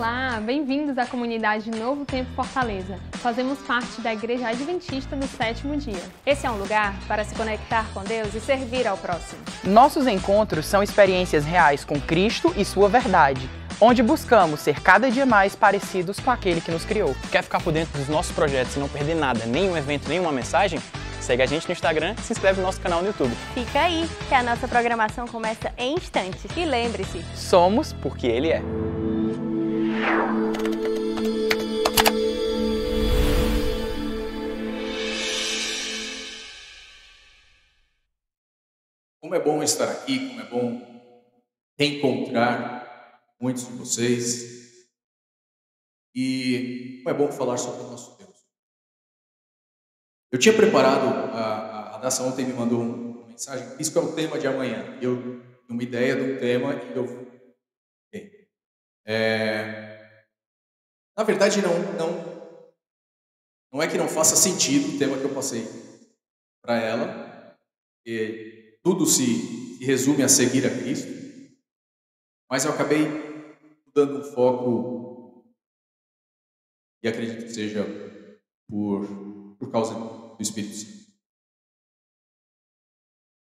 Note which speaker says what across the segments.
Speaker 1: Olá, bem-vindos à comunidade Novo Tempo Fortaleza. Fazemos parte da Igreja Adventista do Sétimo Dia. Esse é um lugar para se conectar
Speaker 2: com Deus e servir ao próximo.
Speaker 1: Nossos encontros são experiências reais com Cristo e sua verdade onde buscamos ser cada dia mais parecidos com aquele que nos criou. Quer ficar por dentro dos nossos projetos e não perder nada, nenhum evento, nenhuma mensagem? Segue a gente no Instagram e se inscreve no nosso canal no YouTube. Fica aí, que a nossa programação começa em instantes. E lembre-se: somos porque Ele é. Como é bom estar aqui, como é bom reencontrar muitos de vocês. E como é bom falar sobre o nosso Deus. Eu tinha preparado, a, a, a Nação ontem me mandou uma mensagem, isso é o tema de amanhã. Eu uma ideia de um tema e eu. É,
Speaker 2: na verdade, não, não,
Speaker 1: não é que não faça sentido o tema que eu passei para ela, porque tudo se, resume a seguir a Cristo, mas eu
Speaker 2: acabei dando um foco, e acredito que seja por, por causa do Espírito Santo.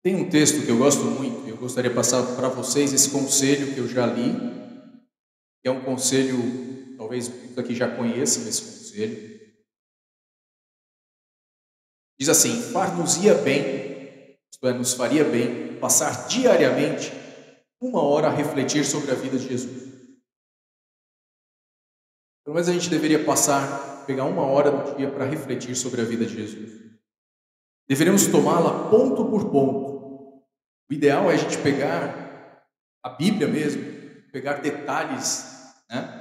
Speaker 1: Tem um texto que eu gosto muito, eu gostaria de passar para vocês esse conselho que eu já li, que é um conselho talvez muitos aqui já conheçam esse conselho. Diz assim: far-nos-ia bem, isto é, nos faria bem, passar diariamente uma hora a refletir sobre a vida de Jesus. Pelo menos a gente deveria passar, pegar uma hora do dia para refletir sobre a vida de Jesus. Deveremos tomá-la ponto por ponto. O ideal é a gente pegar a Bíblia mesmo, pegar detalhes, né?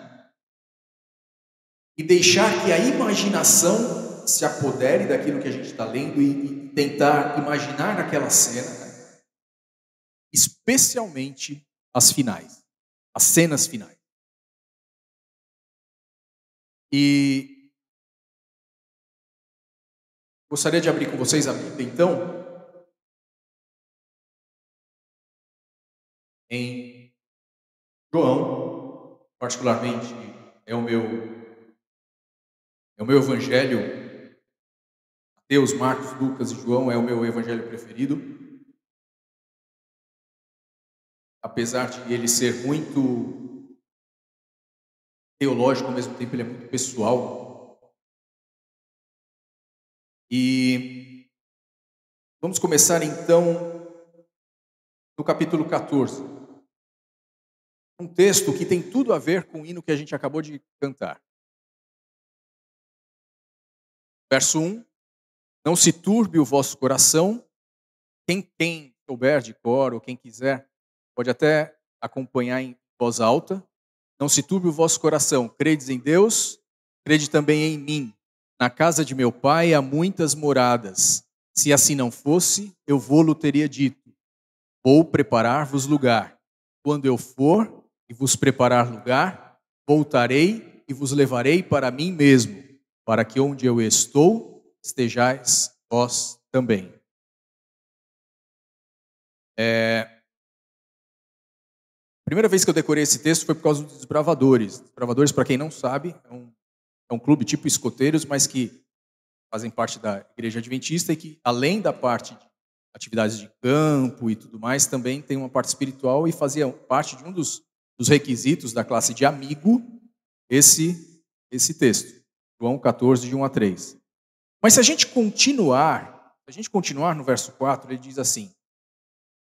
Speaker 1: e deixar que a imaginação se apodere daquilo que a gente está lendo e, e, tentar imaginar
Speaker 2: naquela cena, né? especialmente as finais, as cenas finais. E gostaria de abrir com vocês a Bíblia, então, em João, particularmente, é o meu é o meu evangelho, Mateus, Marcos, Lucas e João, é o meu evangelho preferido. Apesar de ele ser muito teológico, ao mesmo tempo ele é muito pessoal. E vamos começar então no capítulo 14. Um texto que tem tudo a ver com o hino que a gente acabou de cantar. Verso 1: Não se turbe o vosso coração.
Speaker 1: Quem tem, souber de cor, ou quem quiser, pode até acompanhar em voz alta. Não se turbe o vosso coração. Credes em Deus, crede também em mim. Na casa de meu pai há muitas moradas. Se assim não fosse, eu vou-lo teria dito: Vou preparar-vos lugar. Quando eu for e vos preparar lugar, voltarei e vos levarei para mim mesmo
Speaker 2: para que onde eu estou estejais vós também. É... Primeira vez que eu decorei
Speaker 1: esse texto foi por causa dos Desbravadores. Desbravadores, para quem não sabe, é um, é um clube tipo escoteiros, mas que fazem parte da Igreja Adventista e que, além da parte de atividades de campo e tudo mais, também tem uma parte espiritual e fazia parte de um dos, dos requisitos da classe de amigo esse, esse texto. João 14, de 1 a 3. Mas se a gente continuar, se a gente continuar no verso 4, ele diz assim: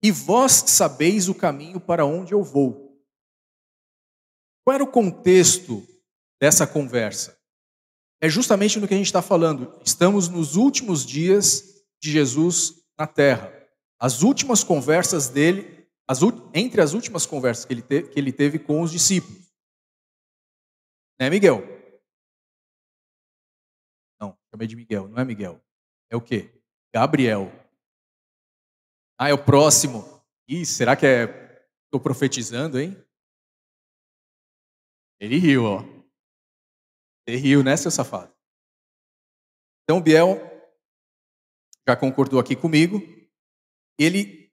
Speaker 1: E vós sabeis o caminho para onde eu vou. Qual era o contexto dessa conversa? É justamente no que a gente está falando. Estamos nos últimos dias de Jesus na terra. As últimas conversas dele, as, entre as últimas conversas que ele, que ele teve com
Speaker 2: os discípulos. Né, Miguel? chamei de Miguel, não é Miguel. É o quê? Gabriel. Ah, é o próximo. Ih, será que é. Estou profetizando, hein? Ele riu, ó. Ele riu, né, seu safado? Então, o Biel já concordou aqui comigo.
Speaker 1: Ele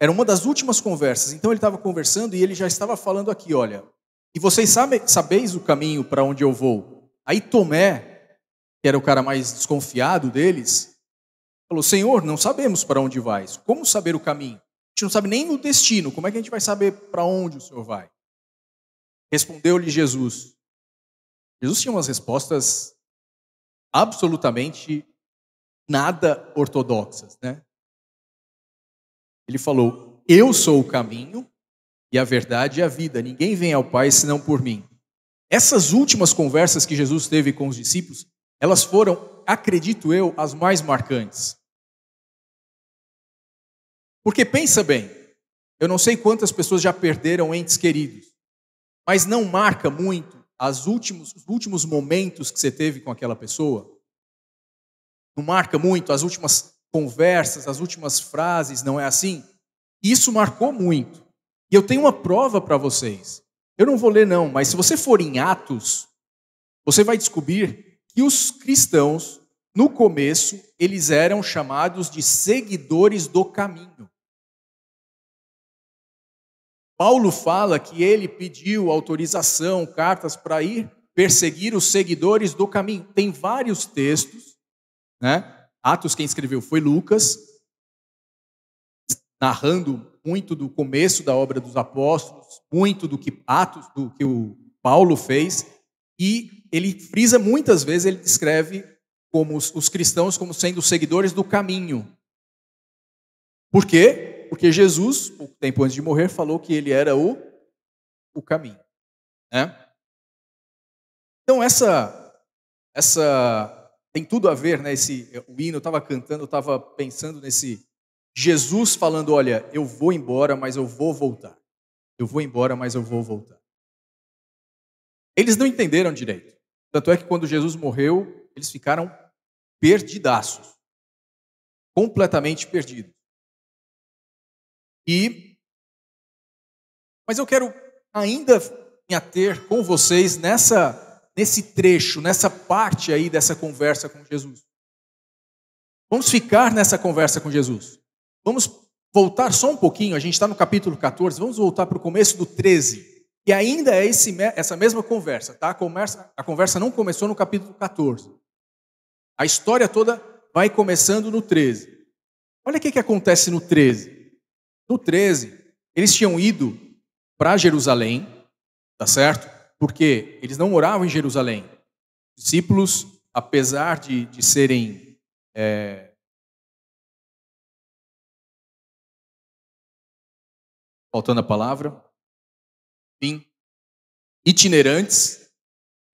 Speaker 1: era uma das últimas conversas. Então, ele estava conversando e ele já estava falando aqui, olha. E vocês sabe, sabeis o caminho para onde eu vou? Aí Tomé, que era o cara mais desconfiado deles, falou: Senhor, não sabemos para onde vais. Como saber o caminho? A gente não sabe nem o destino. Como é que a gente vai saber para onde o Senhor vai? Respondeu-lhe Jesus. Jesus tinha umas respostas absolutamente nada ortodoxas, né? Ele falou: Eu sou o caminho e a verdade e a vida. Ninguém vem ao Pai senão por mim. Essas últimas conversas que Jesus teve com os discípulos elas foram, acredito eu, as mais marcantes. Porque pensa bem, eu não sei quantas pessoas já perderam entes queridos, mas não marca muito as últimos, os últimos momentos que você teve com aquela pessoa? Não marca muito as últimas conversas, as últimas frases, não é assim? Isso marcou muito. E eu tenho uma prova para vocês. Eu não vou ler, não, mas se você for em Atos, você vai descobrir que os cristãos, no começo, eles eram chamados de seguidores do caminho. Paulo fala que ele pediu autorização, cartas para ir perseguir os seguidores do caminho. Tem vários textos, né? Atos quem escreveu foi Lucas, narrando muito do começo da obra dos apóstolos, muito do que Atos, do que o Paulo fez, e ele frisa muitas vezes, ele descreve como os, os cristãos como sendo seguidores do caminho. Por quê? Porque Jesus, pouco tempo antes de morrer, falou que ele era o, o caminho. Né? Então essa essa tem tudo a ver, né? Esse o hino eu estava cantando, eu estava pensando nesse Jesus falando, olha, eu vou embora, mas eu vou voltar. Eu vou embora, mas eu vou voltar. Eles não entenderam direito. Tanto é que quando Jesus morreu, eles
Speaker 2: ficaram perdidaços completamente perdidos. E mas eu quero ainda
Speaker 1: me ater com vocês nessa nesse trecho, nessa parte aí dessa conversa com Jesus. Vamos ficar nessa conversa com Jesus. Vamos voltar só um pouquinho, a gente está no capítulo 14, vamos voltar para o começo do 13. E ainda é esse, essa mesma conversa, tá? A conversa, a conversa não começou no capítulo 14. A história toda vai começando no 13. Olha o que, que acontece no 13. No 13, eles tinham ido para Jerusalém, tá certo? Porque eles não moravam em Jerusalém. Os discípulos, apesar
Speaker 2: de, de serem. É... Faltando a palavra enfim, Itinerantes,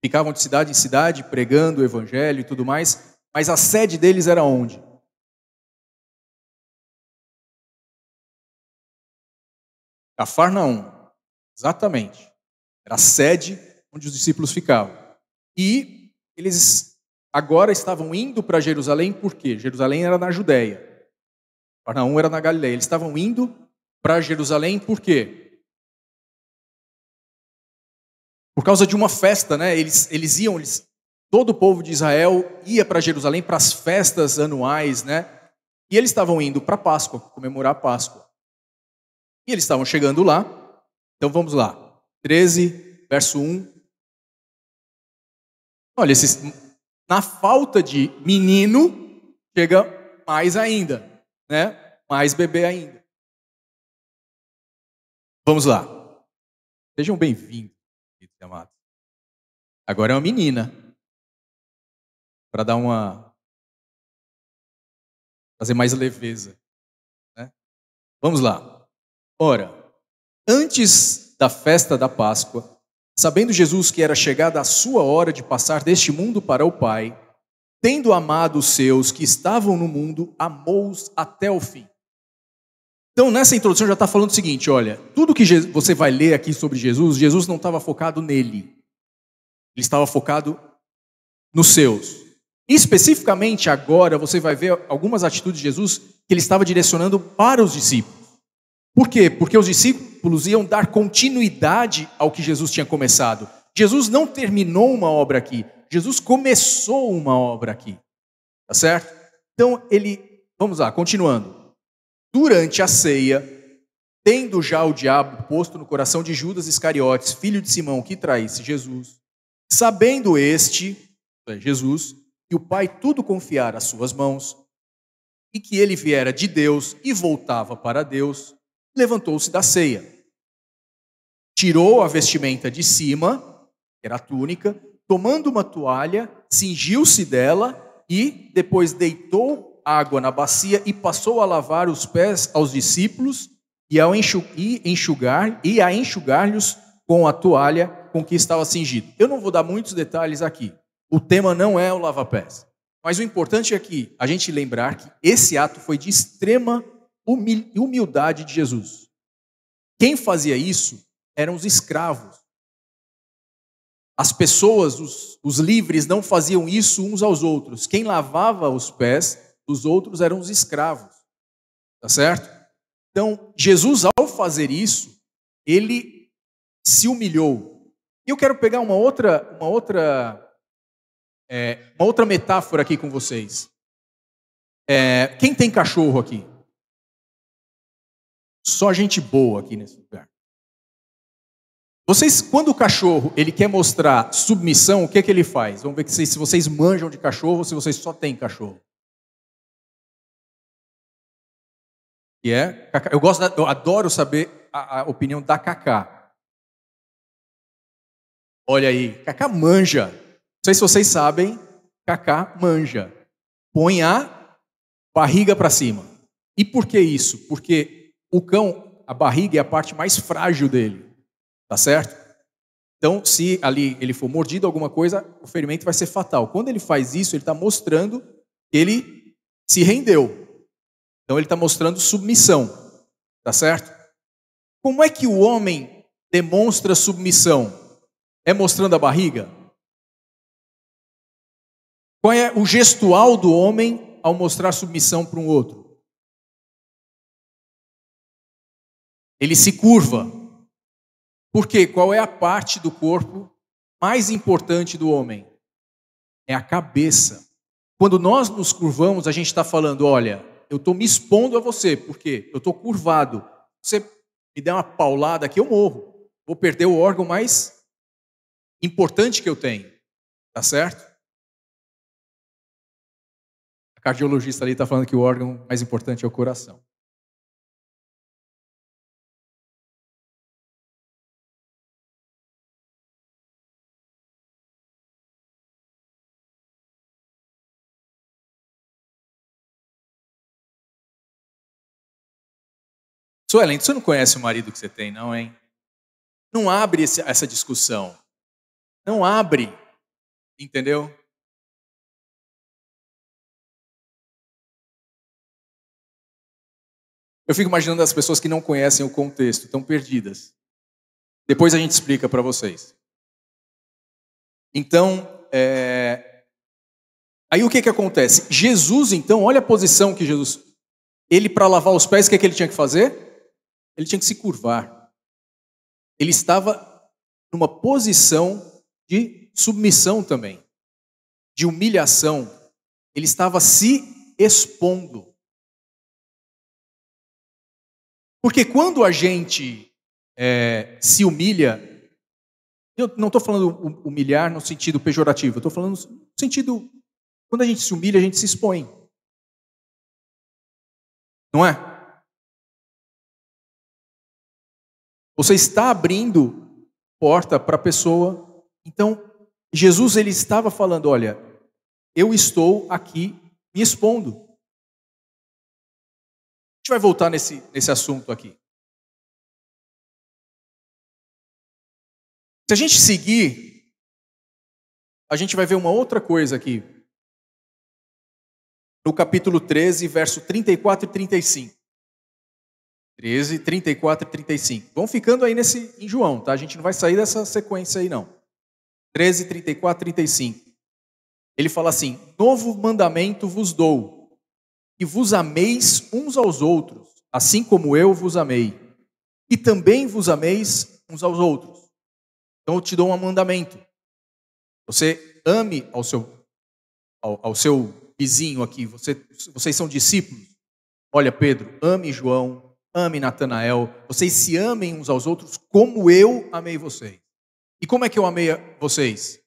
Speaker 2: ficavam de cidade em cidade pregando o evangelho e tudo mais, mas a sede deles era onde? Cafarnaum, exatamente. Era a sede onde os discípulos ficavam. E eles
Speaker 1: agora estavam indo para Jerusalém, porque Jerusalém era na Judéia. Cafarnaum era na Galileia. Eles estavam indo para Jerusalém por quê? por causa de uma festa, né? Eles, eles iam, eles, todo o povo de Israel ia para Jerusalém para as festas anuais, né? E eles estavam indo para Páscoa, comemorar a Páscoa. E eles estavam chegando lá. Então vamos lá. 13, verso 1. Olha, esses, na falta de menino, chega mais ainda, né? Mais bebê
Speaker 2: ainda. Vamos lá. Sejam bem-vindos queridos e amados. Agora é uma menina. Para dar uma. fazer mais leveza. Né? Vamos lá. Ora, antes da festa da Páscoa,
Speaker 1: sabendo Jesus que era chegada a sua hora de passar deste mundo para o Pai, tendo amado os seus que estavam no mundo, amou-os até o fim. Então, nessa introdução já está falando o seguinte: olha, tudo que você vai ler aqui sobre Jesus, Jesus não estava focado nele. Ele estava focado nos seus. Especificamente agora, você vai ver algumas atitudes de Jesus que ele estava direcionando para os discípulos. Por quê? Porque os discípulos iam dar continuidade ao que Jesus tinha começado. Jesus não terminou uma obra aqui, Jesus começou uma obra aqui. Tá certo? Então, ele. Vamos lá, continuando. Durante a ceia, tendo já o diabo posto no coração de Judas Iscariotes, filho de Simão, que traísse Jesus, sabendo este, é, Jesus, que o Pai tudo confiara às suas mãos, e que ele viera de Deus e voltava para Deus, levantou-se da ceia. Tirou a vestimenta de cima, que era a túnica, tomando uma toalha, cingiu-se dela e, depois deitou água na bacia e passou a lavar os pés aos discípulos e, ao enxugar, e a enxugar-lhes com a toalha com que estava cingido. Eu não vou dar muitos detalhes aqui. O tema não é o lava-pés. Mas o importante é que a gente lembrar que esse ato foi de extrema humildade de Jesus. Quem fazia isso eram os escravos. As pessoas, os, os livres, não faziam isso uns aos outros. Quem lavava os pés os outros eram os escravos. Tá certo? Então, Jesus, ao fazer isso, ele se humilhou. E eu quero pegar uma outra, uma outra, é, uma outra metáfora
Speaker 2: aqui com vocês. É, quem tem cachorro aqui? Só gente boa aqui nesse lugar. Vocês,
Speaker 1: quando o cachorro ele quer mostrar submissão, o que, é que ele faz? Vamos ver se vocês manjam de cachorro
Speaker 2: ou se vocês só têm cachorro. que é eu gosto, eu adoro saber a, a, opinião da Cacá.
Speaker 1: Olha aí, Cacá manja. Não sei se vocês sabem, Cacá manja. Põe a barriga para cima. E por que isso? Porque o cão, a barriga é a parte mais frágil dele, tá certo? Então, se ali ele for mordido alguma coisa, o ferimento vai ser fatal. Quando ele faz isso, ele está mostrando que ele se rendeu, então ele está mostrando submissão,
Speaker 2: tá certo? Como é que o homem demonstra submissão? É mostrando a barriga? Qual é o gestual do homem ao mostrar submissão para um outro? Ele se curva. Por quê? Qual é a
Speaker 1: parte do corpo mais importante do homem? É a cabeça. Quando nós nos curvamos, a gente está falando: olha, eu estou me expondo a você, porque eu estou curvado. Você me der uma paulada aqui, eu morro. Vou perder o órgão mais
Speaker 2: importante que eu tenho. Tá certo? A cardiologista ali está falando que o órgão mais importante é o coração. Suelen, você não conhece o marido que você tem, não, hein? Não abre esse, essa discussão. Não abre. Entendeu? Eu fico imaginando as pessoas que não conhecem o contexto, estão perdidas. Depois a gente explica para
Speaker 1: vocês. Então, é... aí o que, que acontece? Jesus, então, olha a posição que Jesus. Ele, para lavar os pés, o que, é que ele tinha que fazer? ele tinha que se curvar. Ele estava numa posição de submissão também, de humilhação.
Speaker 2: Ele estava se expondo. Porque quando a gente é, se humilha,
Speaker 1: eu não estou falando humilhar no sentido pejorativo, eu estou falando no sentido.
Speaker 2: Quando a gente se humilha, a gente se expõe. Não é? Você está abrindo porta
Speaker 1: para a pessoa. Então, Jesus ele estava falando, olha, eu
Speaker 2: estou aqui me expondo. A gente vai voltar nesse, nesse assunto aqui. Se a gente seguir, a gente vai ver uma outra coisa aqui.
Speaker 1: No capítulo 13, verso 34 e 35. 13, 34 e 35. Vão ficando aí nesse em João, tá? A gente não vai sair dessa sequência aí não. 13, 34, 35. Ele fala assim: "Novo mandamento vos dou, que vos ameis uns aos outros, assim como eu vos amei, e também vos ameis uns aos outros." Então eu te dou um mandamento. Você ame ao seu ao, ao seu vizinho aqui, você, vocês são discípulos. Olha, Pedro, ame João, Ame Natanael, vocês se amem uns aos outros como eu amei vocês.
Speaker 2: E como é que eu amei vocês?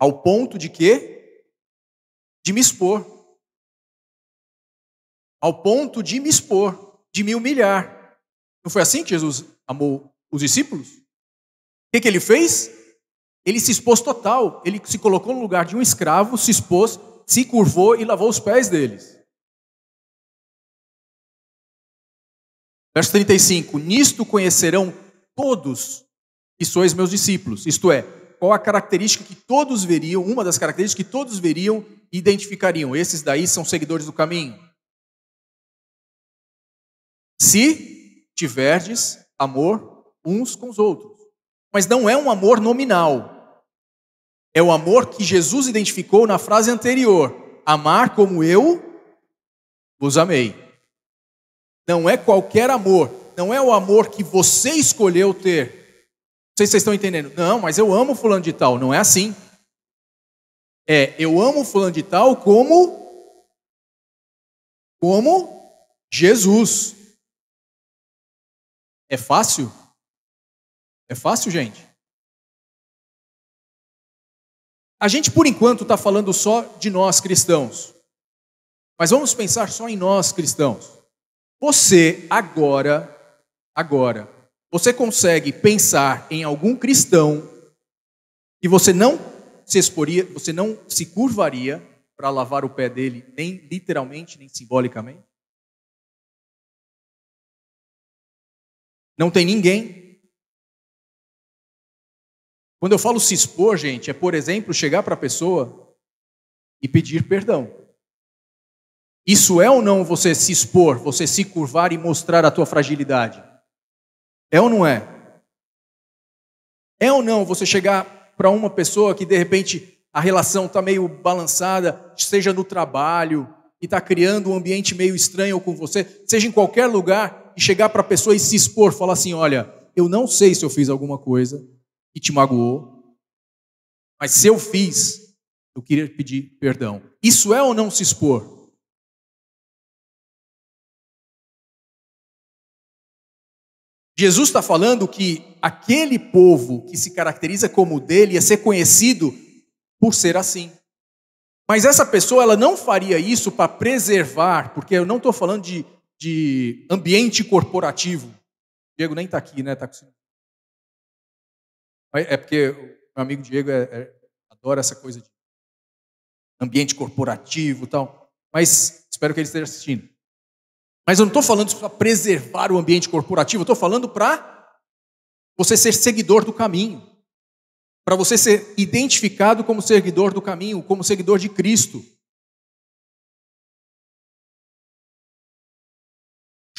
Speaker 2: Ao ponto de quê? De me expor. Ao ponto de me expor, de me humilhar. Não foi assim que Jesus amou os discípulos? O que, que
Speaker 1: ele fez? Ele se expôs total. Ele se colocou no lugar de um escravo, se expôs,
Speaker 2: se curvou e lavou os pés deles. Verso 35: Nisto conhecerão todos que sois meus
Speaker 1: discípulos. Isto é, qual a característica que todos veriam, uma das características que todos veriam e identificariam. Esses daí são seguidores do caminho. Se tiverdes amor uns com os outros. Mas não é um amor nominal. É o amor que Jesus identificou na frase anterior: amar como eu vos amei. Não é qualquer amor, não é o amor que você escolheu ter. Não sei se vocês estão entendendo. Não, mas eu amo fulano de tal, não é assim. É, eu amo fulano de
Speaker 2: tal como como Jesus. É fácil? É fácil, gente? A gente, por enquanto, está falando só de nós cristãos. Mas vamos pensar só em nós cristãos. Você
Speaker 1: agora, agora, você consegue pensar em algum cristão e você não se exporia, você não se curvaria
Speaker 2: para lavar o pé dele, nem literalmente, nem simbolicamente? Não tem ninguém. Quando eu falo se expor, gente, é, por exemplo, chegar para a pessoa e
Speaker 1: pedir perdão. Isso é ou não você se expor, você se curvar e mostrar a tua fragilidade? É ou não é? É ou não você chegar para uma pessoa que de repente a relação está meio balançada, seja no trabalho, e está criando um ambiente meio estranho com você, seja em qualquer lugar, e chegar para a pessoa e se expor, falar assim: olha, eu não sei se eu fiz alguma coisa
Speaker 2: que te magoou, mas se eu fiz, eu queria pedir perdão. Isso é ou não se expor? Jesus está falando que aquele povo que se
Speaker 1: caracteriza como dele ia ser conhecido por ser assim. Mas essa pessoa ela não faria isso para preservar, porque eu não estou falando de, de ambiente corporativo. O Diego nem está aqui, né? Tá com... É, é porque o meu amigo Diego é, é, adora essa coisa de ambiente corporativo e tal. Mas espero que ele esteja assistindo. Mas eu não estou falando para preservar o ambiente corporativo, eu estou falando para você ser seguidor do caminho.
Speaker 2: Para você ser identificado como seguidor do caminho, como seguidor de Cristo.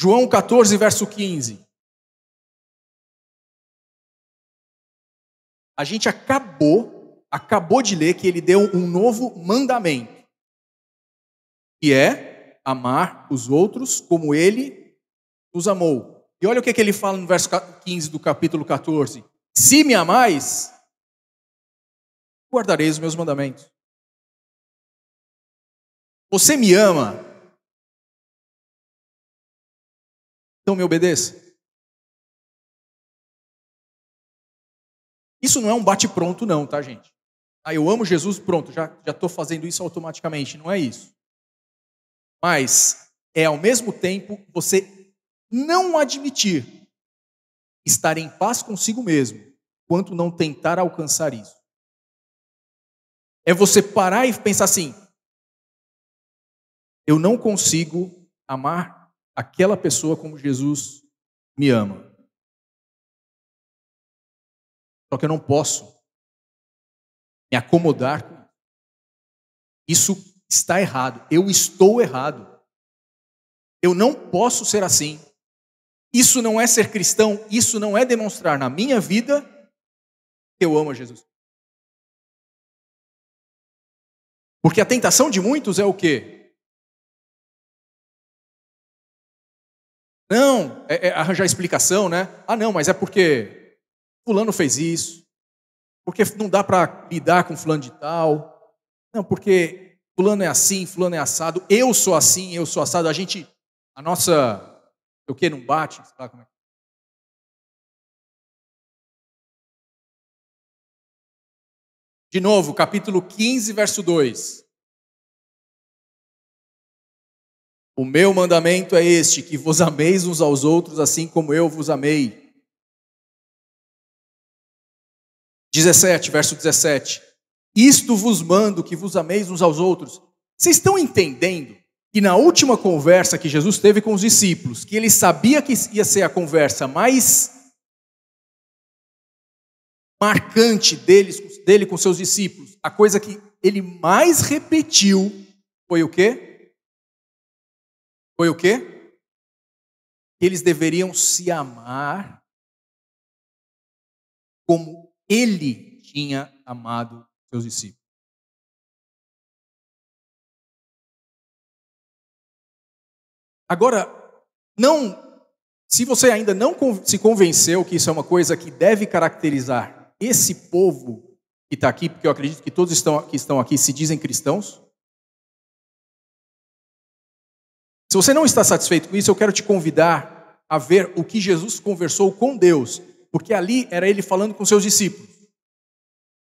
Speaker 2: João 14, verso 15. A gente acabou, acabou de ler que ele deu um novo mandamento,
Speaker 1: que é amar os outros como ele nos amou. E olha o que, é que ele fala no verso 15 do capítulo 14: Se me amais,
Speaker 2: guardareis os meus mandamentos. Você me ama, então me obedeça. Isso não é um bate-pronto, não, tá, gente? Ah, eu amo Jesus, pronto, já estou fazendo isso automaticamente.
Speaker 1: Não é isso. Mas é ao mesmo tempo você não admitir estar em paz consigo mesmo, quanto não tentar alcançar isso. É você parar e pensar assim:
Speaker 2: eu não consigo amar aquela pessoa como Jesus me ama. Só que eu não posso me acomodar com isso está errado. Eu estou errado. Eu não posso ser assim. Isso não é ser cristão, isso não é demonstrar na minha vida que eu amo a Jesus. Porque a tentação de muitos é o quê? Não, é, é arranjar explicação, né? Ah, não, mas é porque fulano fez isso,
Speaker 1: porque não dá para lidar com fulano de tal. Não, porque fulano
Speaker 2: é assim, fulano é assado, eu sou assim, eu sou assado. A gente, a nossa, é o que, não bate? Sei lá como é. De novo, capítulo 15, verso 2. O meu mandamento é este, que vos ameis uns aos outros, assim como eu vos amei.
Speaker 1: 17, verso 17. Isto vos mando, que vos ameis uns aos outros. Vocês estão entendendo que na última conversa que Jesus teve com os discípulos, que ele sabia que ia ser a conversa mais marcante deles, dele com seus discípulos, a coisa que ele mais repetiu
Speaker 2: foi o quê? Foi o quê? Que Eles deveriam se amar como ele tinha amado seus discípulos. Agora, não,
Speaker 1: se você ainda não se convenceu que isso é uma coisa que deve caracterizar esse povo que está aqui, porque eu acredito que todos estão, que estão aqui se dizem cristãos. Se você não está satisfeito com isso, eu quero te convidar a ver o que Jesus conversou com Deus, porque ali era ele falando com seus discípulos.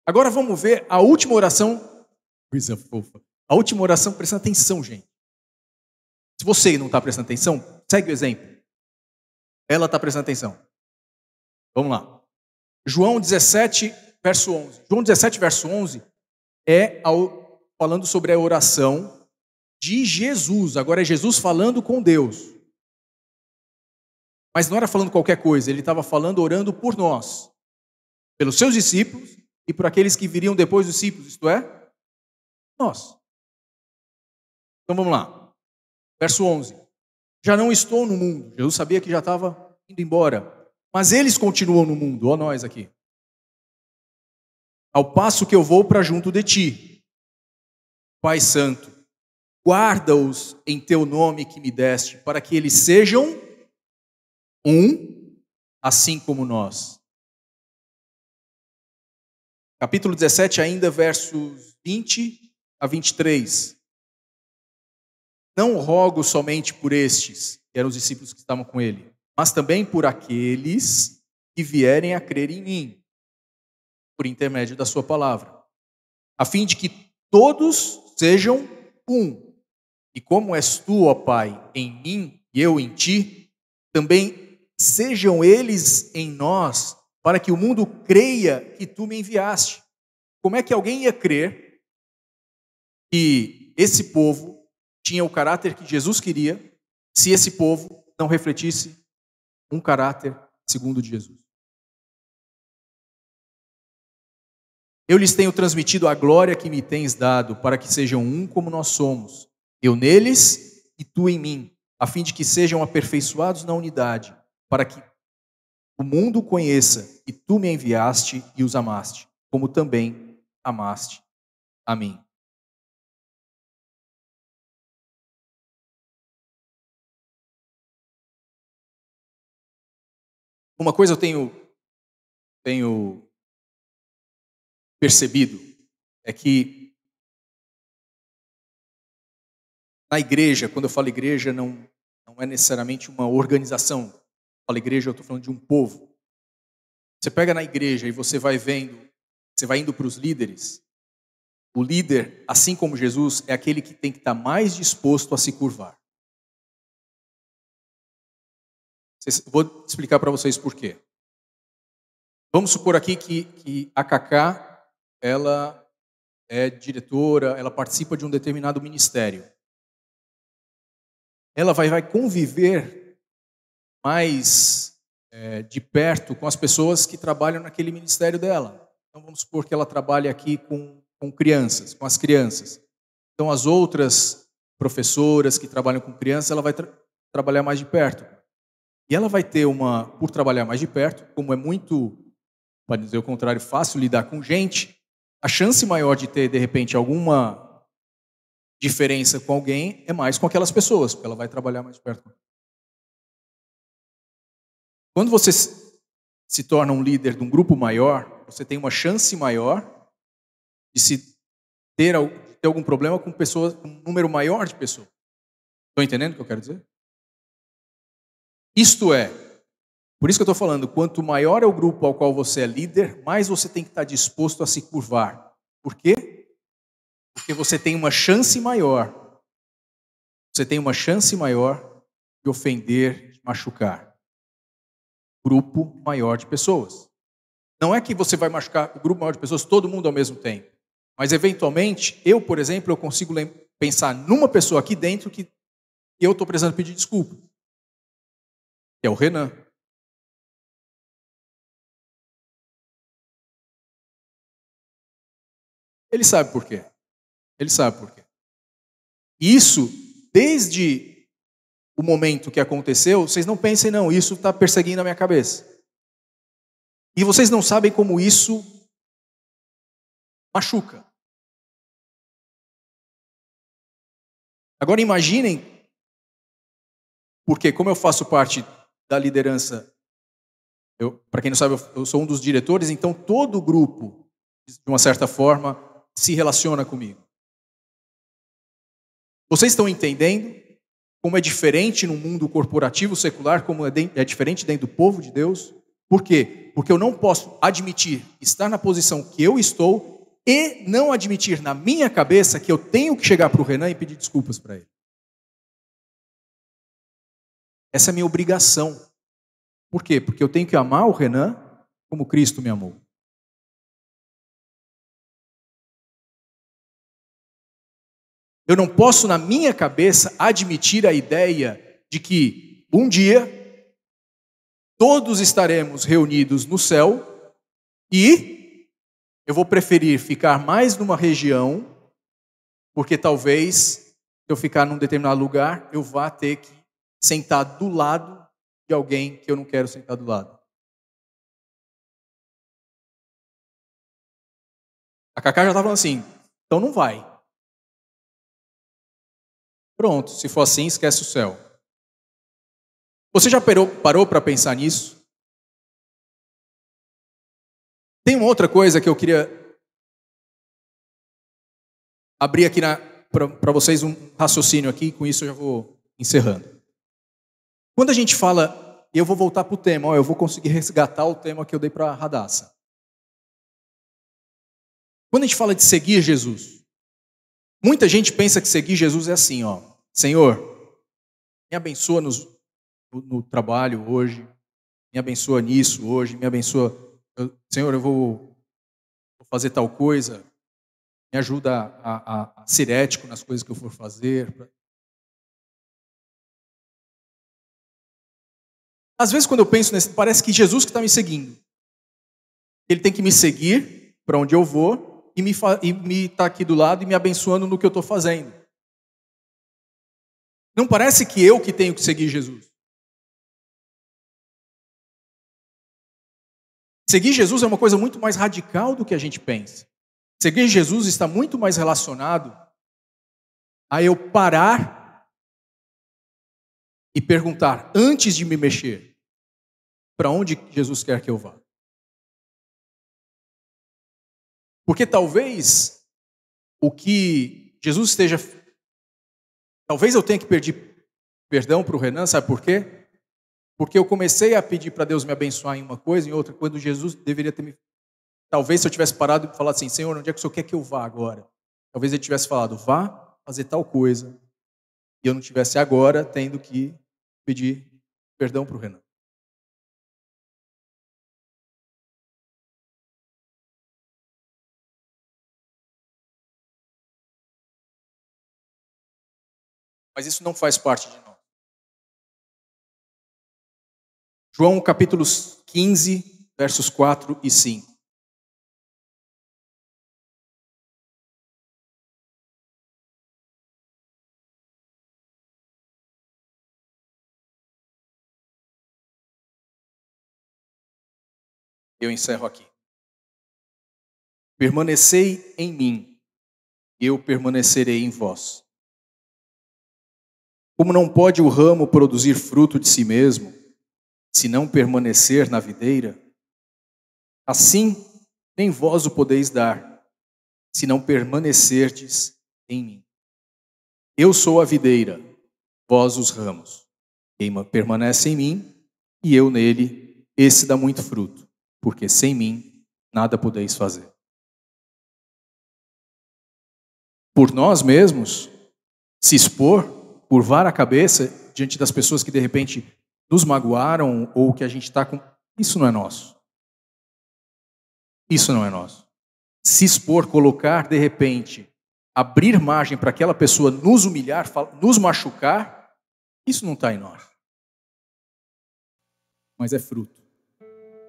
Speaker 1: Agora vamos ver a última oração. Coisa fofa. A última oração, Presta atenção, gente. Se você não está prestando atenção, segue o exemplo. Ela está prestando atenção. Vamos lá. João 17, verso 11. João 17, verso 11 é ao, falando sobre a oração de Jesus. Agora é Jesus falando com Deus. Mas não era falando qualquer coisa, ele estava falando, orando por nós, pelos seus discípulos e por aqueles que viriam depois dos discípulos, isto é, nós. Então vamos lá. Verso 11. Já não estou no mundo. Jesus sabia que já estava indo embora. Mas eles continuam no mundo, ó nós aqui. Ao passo que eu vou para junto de ti, Pai Santo, guarda-os em teu nome que me deste, para que eles sejam
Speaker 2: um, assim como nós capítulo 17, ainda versos 20 a 23.
Speaker 1: Não rogo somente por estes, que eram os discípulos que estavam com ele, mas também por aqueles que vierem a crer em mim, por intermédio da sua palavra, a fim de que todos sejam um. E como és tu, ó Pai, em mim e eu em ti, também sejam eles em nós para que o mundo creia que tu me enviaste. Como é que alguém ia crer que esse povo tinha o caráter que Jesus queria, se esse povo não refletisse um caráter segundo de Jesus? Eu lhes tenho transmitido a glória que me tens dado, para que sejam um como nós somos, eu neles e tu em mim, a fim de que sejam aperfeiçoados na unidade, para que o mundo conheça que tu me enviaste e os
Speaker 2: amaste, como também amaste a mim. Uma coisa eu tenho, tenho percebido é que na igreja, quando eu falo igreja, não, não é necessariamente uma organização
Speaker 1: Fala igreja, eu estou falando de um povo. Você pega na igreja e você vai vendo, você vai indo para os líderes. O líder, assim como Jesus, é aquele
Speaker 2: que tem que estar tá mais disposto a se curvar. Vou explicar para vocês por quê. Vamos supor aqui que, que
Speaker 1: a Cacá, ela é diretora, ela participa de um determinado ministério. Ela vai, vai conviver mais é, de perto com as pessoas que trabalham naquele ministério dela. Então vamos supor que ela trabalha aqui com, com crianças, com as crianças. Então as outras professoras que trabalham com crianças, ela vai tra trabalhar mais de perto. E ela vai ter uma, por trabalhar mais de perto, como é muito, para dizer o contrário, fácil lidar com gente, a chance maior de ter, de repente, alguma diferença com alguém é mais com aquelas pessoas, porque ela vai trabalhar mais perto. Quando você se torna um líder de um grupo maior, você tem uma chance maior de se ter, ter algum problema com pessoas, com um número maior de pessoas. Estão entendendo o que eu quero dizer? Isto é, por isso que eu estou falando, quanto maior é o grupo ao qual você é líder, mais você tem que estar disposto a se curvar. Por quê? Porque você tem uma chance maior. Você tem uma chance maior de ofender, de machucar grupo maior de pessoas. Não é que você vai machucar o grupo maior de pessoas, todo mundo ao mesmo tempo. Mas, eventualmente, eu, por exemplo, eu consigo
Speaker 2: pensar numa pessoa aqui dentro que eu estou precisando pedir desculpa. Que é o Renan. Ele sabe por quê. Ele sabe por quê. Isso, desde o momento que aconteceu, vocês não pensem, não, isso está perseguindo a minha cabeça. E vocês não sabem como isso machuca. Agora imaginem, porque como eu faço parte
Speaker 1: da liderança, para quem não sabe, eu sou um dos diretores, então todo o grupo, de uma certa forma, se relaciona comigo. Vocês estão entendendo? como é diferente no mundo corporativo secular, como é, de, é diferente dentro do povo de Deus. Por quê? Porque eu não posso admitir estar na posição que eu estou e não admitir na minha cabeça que eu tenho que chegar para o Renan
Speaker 2: e pedir desculpas para ele. Essa é a minha obrigação. Por quê? Porque eu tenho que amar o Renan como Cristo me amou. Eu não posso, na minha cabeça, admitir a ideia de que um dia
Speaker 1: todos estaremos reunidos no céu e eu vou preferir ficar mais numa região, porque talvez se eu ficar num determinado lugar, eu vá ter que sentar do lado
Speaker 2: de alguém que eu não quero sentar do lado. A Cacá já está falando assim, então não vai. Pronto, se for assim, esquece o céu. Você já parou para pensar nisso? Tem uma outra coisa que eu queria abrir aqui para
Speaker 1: vocês um raciocínio aqui, com isso eu já vou encerrando. Quando a gente fala, eu vou voltar para o tema, ó, eu vou conseguir resgatar o tema que eu dei para a Radassa. Quando a gente fala de seguir Jesus, Muita gente pensa que seguir Jesus é assim, ó. Senhor, me abençoa no, no trabalho hoje, me abençoa nisso hoje, me abençoa. Eu, Senhor, eu vou,
Speaker 2: vou, fazer tal coisa, me ajuda a, a, a ser ético nas coisas que eu for fazer. Às vezes, quando eu penso nesse, parece que Jesus que está me seguindo. Ele tem que me
Speaker 1: seguir para onde eu vou, e me está aqui do lado e me abençoando no que eu estou fazendo.
Speaker 2: Não parece que eu que tenho que seguir Jesus. Seguir Jesus é uma coisa muito mais radical do que a gente pensa. Seguir Jesus está muito mais relacionado a eu parar e perguntar, antes de me mexer, para onde Jesus quer que eu vá. Porque talvez o que Jesus esteja.
Speaker 1: Talvez eu tenha que pedir perdão para o Renan, sabe por quê? Porque eu comecei a pedir para Deus me abençoar em uma coisa, em outra, quando Jesus deveria ter me. Talvez se eu tivesse parado e falado assim: Senhor, onde é que o senhor quer que eu vá agora? Talvez ele tivesse falado: vá fazer tal
Speaker 2: coisa. E eu não tivesse agora tendo que pedir perdão para o Renan. Mas isso não faz parte de nós. João capítulo 15, versos 4 e 5. Eu encerro aqui. Permanecei em mim, eu permanecerei em vós.
Speaker 1: Como não pode o ramo produzir fruto de si mesmo, se não permanecer na videira? Assim, nem vós o podeis dar, se não permanecerdes em mim. Eu sou a videira, vós os ramos. Quem permanece em mim e eu nele, esse dá muito fruto, porque sem mim nada podeis fazer. Por nós mesmos, se expor, curvar a cabeça diante das pessoas que de repente nos magoaram ou que a gente está com. Isso não é nosso. Isso não é nosso. Se expor, colocar de repente, abrir margem para aquela pessoa nos humilhar, nos machucar, isso não está em nós. Mas é fruto.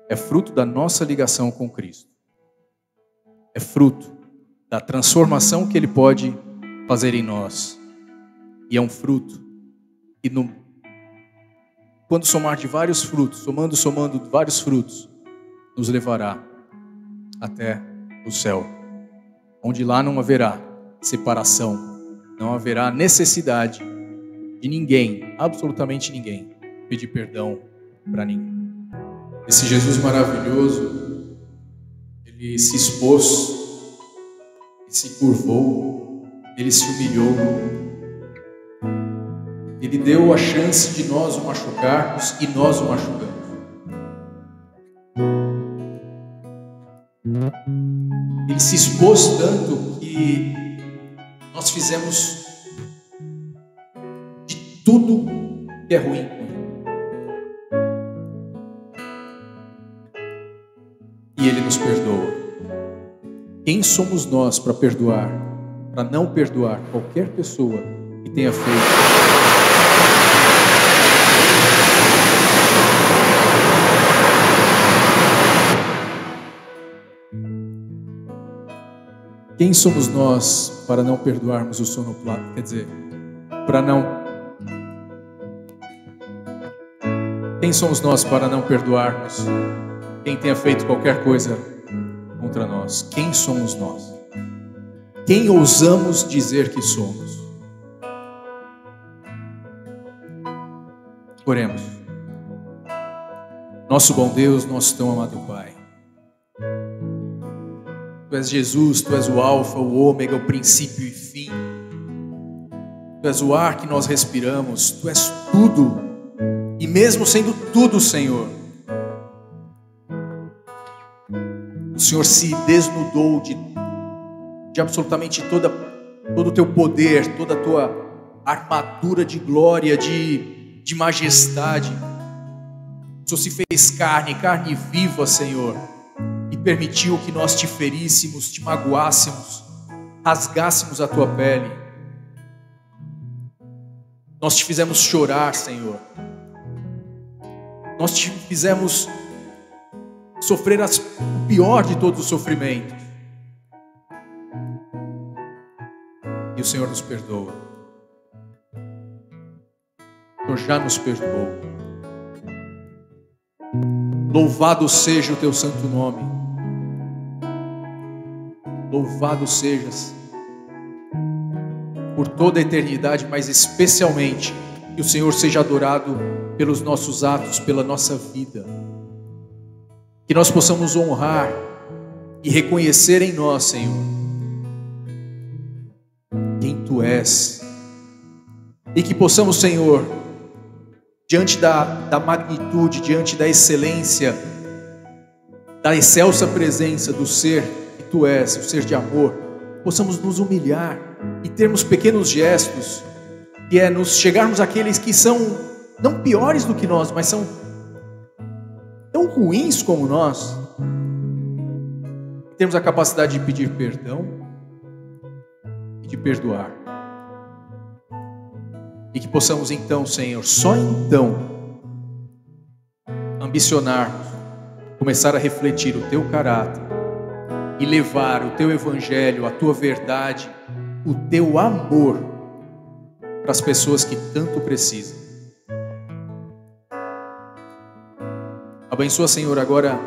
Speaker 1: É fruto da nossa ligação com Cristo. É fruto da transformação que Ele pode fazer em nós e é um fruto. E no... quando somar de vários frutos, somando, somando vários frutos, nos levará até o céu, onde lá não haverá separação, não haverá necessidade de ninguém, absolutamente ninguém, pedir perdão para ninguém. Esse Jesus maravilhoso, ele se expôs, ele se curvou, ele se humilhou ele deu a chance de nós o machucarmos e nós o machucamos. Ele se expôs tanto que nós fizemos de tudo que é ruim. E Ele nos perdoa. Quem somos nós para perdoar, para não perdoar qualquer pessoa que tenha feito? Quem somos nós para não perdoarmos o sonoplasta? Quer dizer, para não. Quem somos nós para não perdoarmos quem tenha feito qualquer coisa contra nós? Quem somos nós? Quem ousamos dizer que somos? Oremos. Nosso bom Deus, nosso tão amado Pai és Jesus, tu és o Alfa, o Ômega, o princípio e fim. Tu és o ar que nós respiramos, tu és tudo. E mesmo sendo tudo, Senhor, o Senhor se desnudou de, de absolutamente toda, todo o teu poder, toda a tua armadura de glória, de, de majestade. O Senhor se fez carne, carne viva, Senhor permitiu que nós te feríssemos, te magoássemos, rasgássemos a tua pele. Nós te fizemos chorar, Senhor. Nós te fizemos sofrer as, o pior de todos os sofrimentos. E o Senhor nos perdoa. O Senhor já nos perdoou. Louvado seja o teu santo nome. Louvado sejas por toda a eternidade, mas especialmente que o Senhor seja adorado pelos nossos atos, pela nossa vida. Que nós possamos honrar e reconhecer em nós, Senhor, quem tu és. E que possamos, Senhor, diante da, da magnitude, diante da excelência, da excelsa presença do ser tu és, o ser de amor, possamos nos humilhar e termos pequenos gestos, que é nos chegarmos àqueles que são não piores do que nós, mas são tão ruins como nós, temos a capacidade de pedir perdão e de perdoar. E que possamos então, Senhor, só então, ambicionar, começar a refletir o teu caráter e levar o teu evangelho, a tua verdade, o teu amor para as pessoas que tanto precisam. Abençoa, Senhor, agora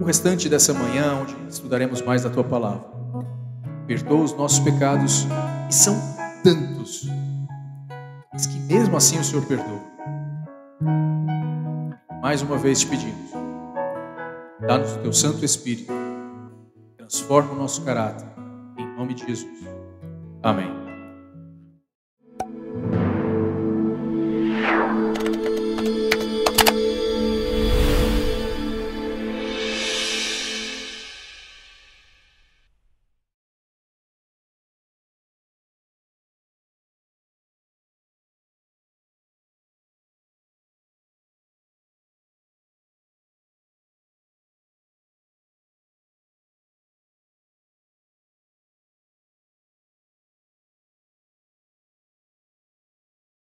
Speaker 1: o restante dessa manhã, onde estudaremos mais da tua palavra. Perdoa os nossos pecados, e são tantos, mas que mesmo assim o Senhor perdoa. Mais uma vez te pedimos, dá-nos o teu Santo Espírito transforma o nosso caráter. Em nome de Jesus. Amém.